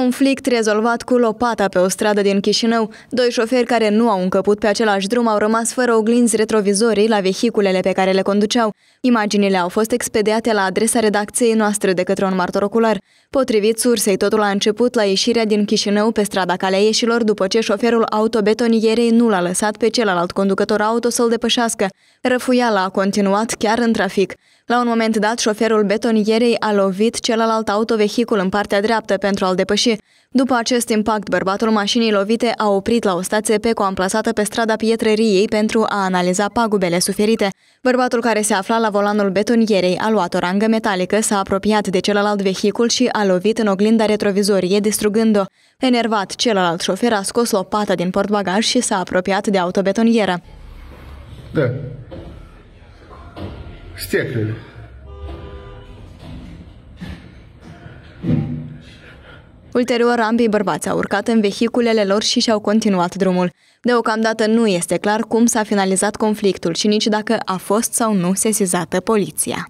Conflict rezolvat cu lopata pe o stradă din Chișinău. Doi șoferi care nu au încăput pe același drum au rămas fără oglinzi retrovizorii la vehiculele pe care le conduceau. Imaginile au fost expediate la adresa redacției noastre de către un martor ocular. Potrivit sursei, totul a început la ieșirea din Chișinău pe strada Calea Ieșilor după ce șoferul autobetonierei nu l-a lăsat pe celălalt conducător auto să-l depășească. Răfuiala a continuat chiar în trafic. La un moment dat, șoferul betonierei a lovit celălalt autovehicul în partea dreaptă pentru a-l depăși roșie. după acest impact, bărbatul mașinii lovite a oprit la o stație PECO amplasată pe strada Pietreriei pentru a analiza pagubele suferite. Bărbatul care se afla la volanul betonierei a luat o rangă metalică, s-a apropiat de celălalt vehicul și a lovit în oglinda retrovizorie, distrugând-o. Enervat, celălalt șofer a scos lopata din portbagaj și s-a apropiat de autobetonieră. Da. Steclele. Ulterior, ambii bărbați au urcat în vehiculele lor și și-au continuat drumul. Deocamdată nu este clar cum s-a finalizat conflictul și nici dacă a fost sau nu sesizată poliția.